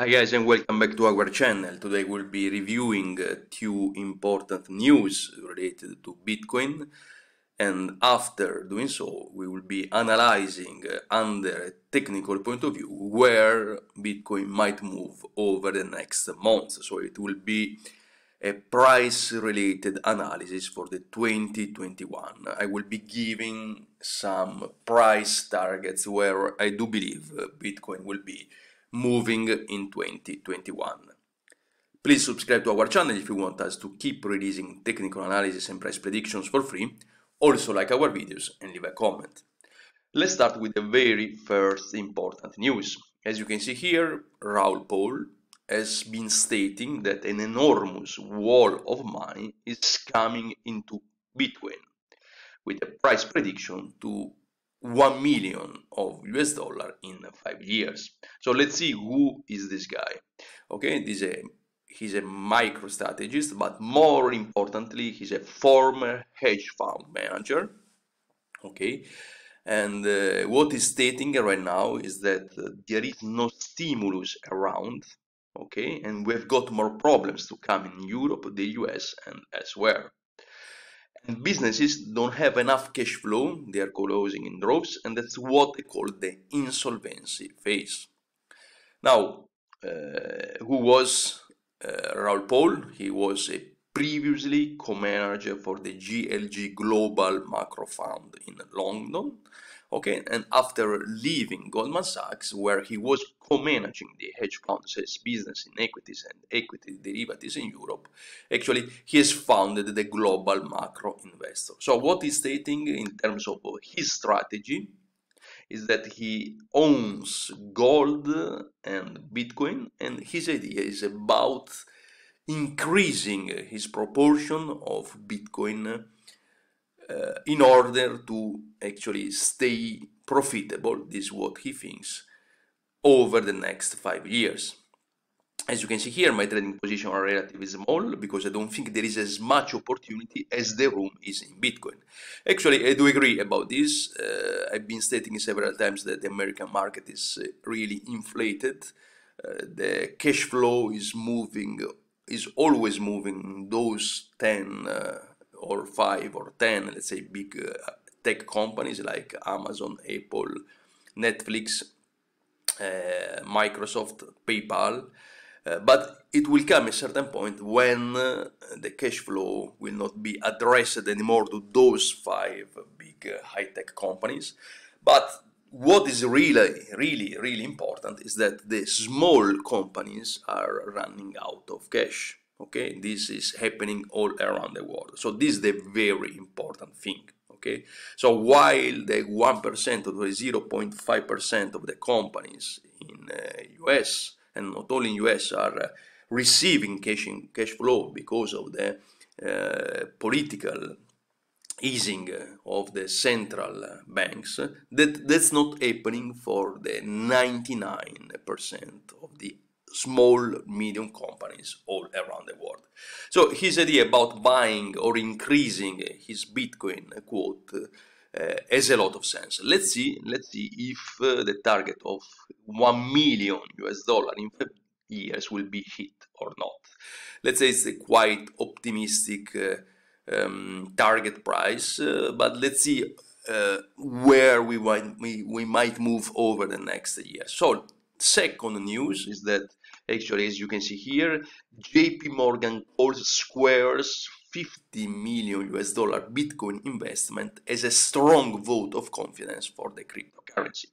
Hi guys and welcome back to our channel. Today we'll be reviewing uh, two important news related to Bitcoin and after doing so we will be analyzing uh, under a technical point of view where Bitcoin might move over the next months. So it will be a price related analysis for the 2021. I will be giving some price targets where I do believe uh, Bitcoin will be moving in 2021. Please subscribe to our channel if you want us to keep releasing technical analysis and price predictions for free, also like our videos and leave a comment. Let's start with the very first important news. As you can see here, Raul Paul has been stating that an enormous wall of money is coming into Bitcoin, with a price prediction to 1 million of US dollar in 5 years. So let's see who is this guy. Okay, this a, he's a micro strategist, but more importantly, he's a former hedge fund manager. Okay, and uh, what he's stating right now is that uh, there is no stimulus around. Okay, and we've got more problems to come in Europe, the US, and elsewhere. And businesses don't have enough cash flow, they are closing in droves, and that's what they call the insolvency phase. Now, uh, who was uh, Raul Paul? He was a previously co-manager for the GLG Global Macro Fund in London okay and after leaving goldman sachs where he was co-managing the hedge funds business in equities and equity derivatives in europe actually he has founded the global macro investor so what he's stating in terms of his strategy is that he owns gold and bitcoin and his idea is about increasing his proportion of bitcoin uh, in order to actually stay profitable, this is what he thinks, over the next five years. As you can see here, my trading position are relatively small because I don't think there is as much opportunity as the room is in Bitcoin. Actually, I do agree about this. Uh, I've been stating several times that the American market is eh, really inflated. Uh, the cash flow is moving, is always moving those 10 uh, or five or ten, let's say, big uh, tech companies like Amazon, Apple, Netflix, uh, Microsoft, PayPal. Uh, but it will come a certain point when uh, the cash flow will not be addressed anymore to those five big uh, high-tech companies. But what is really, really, really important is that the small companies are running out of cash okay this is happening all around the world so this is the very important thing okay so while the 1% or the 0.5% of the companies in uh, US and not only in US are uh, receiving cash in, cash flow because of the uh, political easing of the central banks that that's not happening for the 99% of the small medium companies all around the world so his idea about buying or increasing his bitcoin quote uh, has a lot of sense let's see let's see if uh, the target of 1 million us dollar in five years will be hit or not let's say it's a quite optimistic uh, um, target price uh, but let's see uh, where we might we, we might move over the next year so second news is that actually as you can see here JP Morgan calls Square's 50 million US dollar Bitcoin investment as a strong vote of confidence for the cryptocurrency.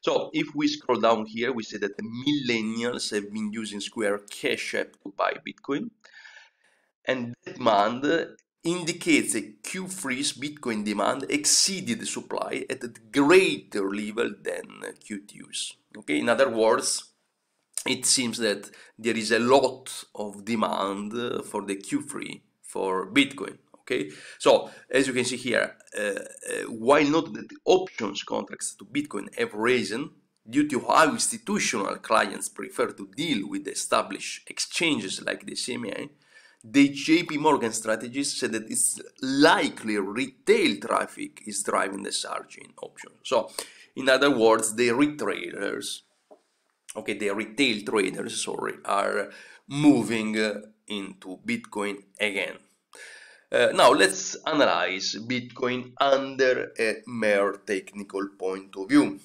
So if we scroll down here, we see that the millennials have been using Square Cash App to buy Bitcoin. And demand indicates that Q3's Bitcoin demand exceeded the supply at a greater level than Q2's. Okay, in other words, it seems that there is a lot of demand uh, for the Q3 for Bitcoin. Okay, so as you can see here, uh, uh, while not that the options contracts to Bitcoin have risen due to how institutional clients prefer to deal with established exchanges like the CMA, the JP Morgan strategist said that it's likely retail traffic is driving the surge in options. So, in other words, the retailers okay, the retail traders, sorry, are moving uh, into Bitcoin again. Uh, now let's analyze Bitcoin under a mere technical point of view.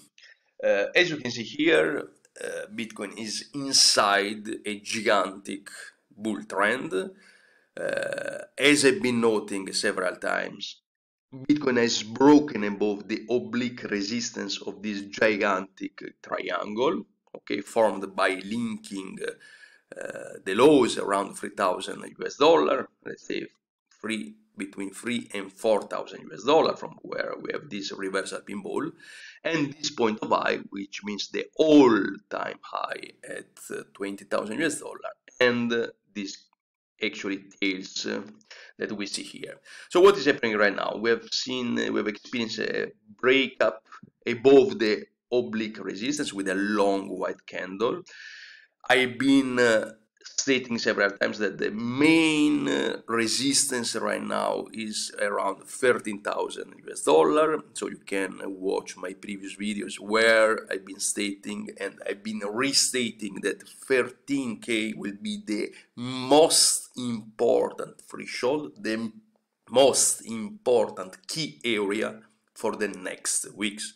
Uh, as you can see here, uh, Bitcoin is inside a gigantic bull trend. Uh, as I've been noting several times, Bitcoin has broken above the oblique resistance of this gigantic triangle okay, formed by linking uh, the lows around 3,000 US dollar, let's say three, between 3 and 4,000 US dollar from where we have this reversal pinball, and this point of high, which means the all-time high at uh, 20,000 US dollar, and this actually tails uh, that we see here. So what is happening right now? We have seen, we have experienced a breakup above the oblique resistance with a long white candle. I've been uh, stating several times that the main uh, resistance right now is around 13,000 US dollar. So you can watch my previous videos where I've been stating and I've been restating that 13K will be the most important threshold, the most important key area for the next weeks.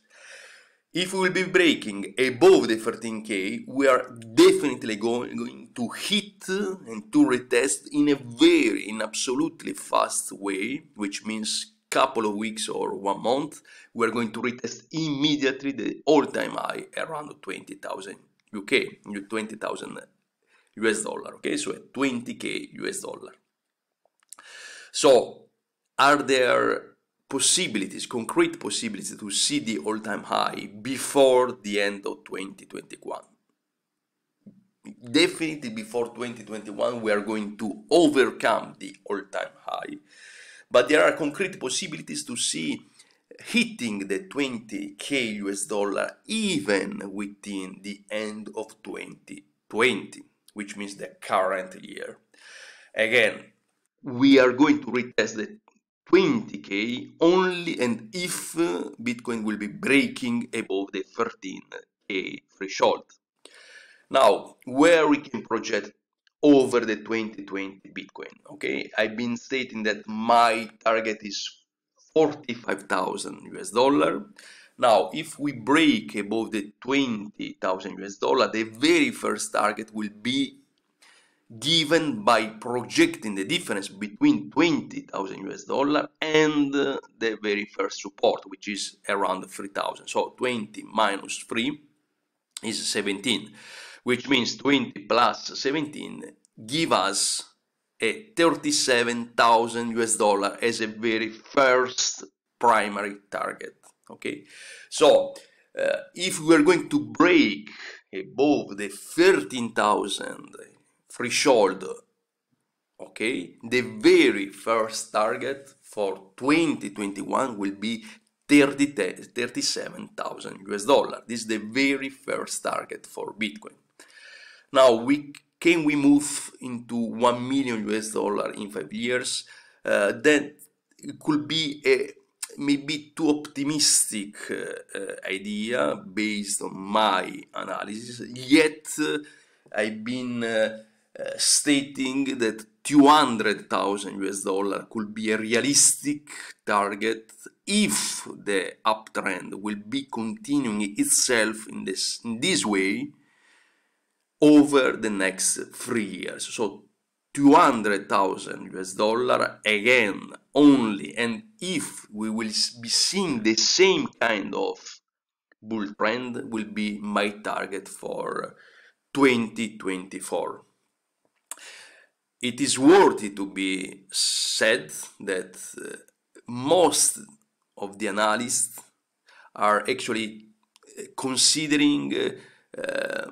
If we will be breaking above the 13k, we are definitely going, going to hit and to retest in a very, in absolutely fast way, which means couple of weeks or one month, we are going to retest immediately the all-time high around 20,000 UK, 20,000 US dollar, okay? So 20k US dollar. So are there possibilities, concrete possibilities to see the all-time high before the end of 2021. Definitely before 2021 we are going to overcome the all-time high. But there are concrete possibilities to see hitting the 20k US dollar even within the end of 2020, which means the current year. Again, we are going to retest the 20k only and if Bitcoin will be breaking above the 13k threshold. Now, where we can project over the 2020 Bitcoin, okay? I've been stating that my target is 45,000 US dollar. Now, if we break above the 20,000 US dollar, the very first target will be given by projecting the difference between 20,000 US dollar and the very first support, which is around 3,000. So 20 minus 3 is 17, which means 20 plus 17 give us a 37,000 US dollar as a very first primary target. Okay, so uh, if we are going to break above the 13,000 threshold okay the very first target for 2021 will be 30, 37,000 US dollar this is the very first target for Bitcoin now we can we move into 1 million US dollar in 5 years uh, then it could be a maybe too optimistic uh, uh, idea based on my analysis yet uh, I've been uh, Eh, stating that 200,000 US dollar could be a realistic target if the uptrend will be continuing itself in this, in this way over the next three years. So 200,000 US dollar again only and if we will be seeing the same kind of bull trend will be my target for 2024 it is worthy to be said that uh, most of the analysts are actually uh, considering, uh, uh,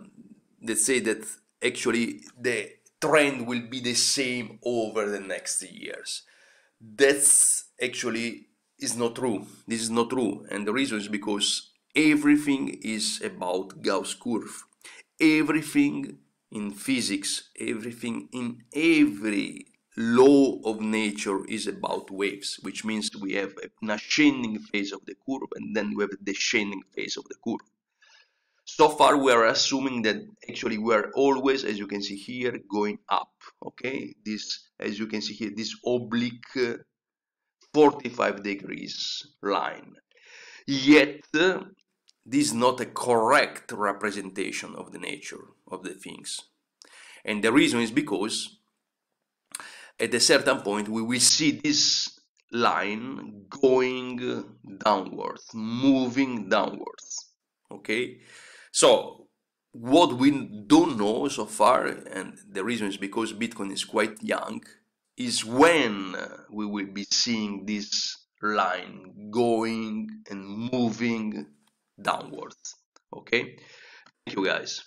let's say that actually the trend will be the same over the next years. That's actually is not true. This is not true, and the reason is because everything is about Gauss curve. Everything in physics, everything in every law of nature is about waves, which means we have an ascending phase of the curve and then we have a descending phase of the curve. So far, we are assuming that actually we are always, as you can see here, going up. Okay, this, as you can see here, this oblique uh, 45 degrees line. Yet, uh, this is not a correct representation of the nature of the things. And the reason is because at a certain point we will see this line going downwards, moving downwards. Okay? So what we don't know so far, and the reason is because Bitcoin is quite young, is when we will be seeing this line going and moving downwards okay thank you guys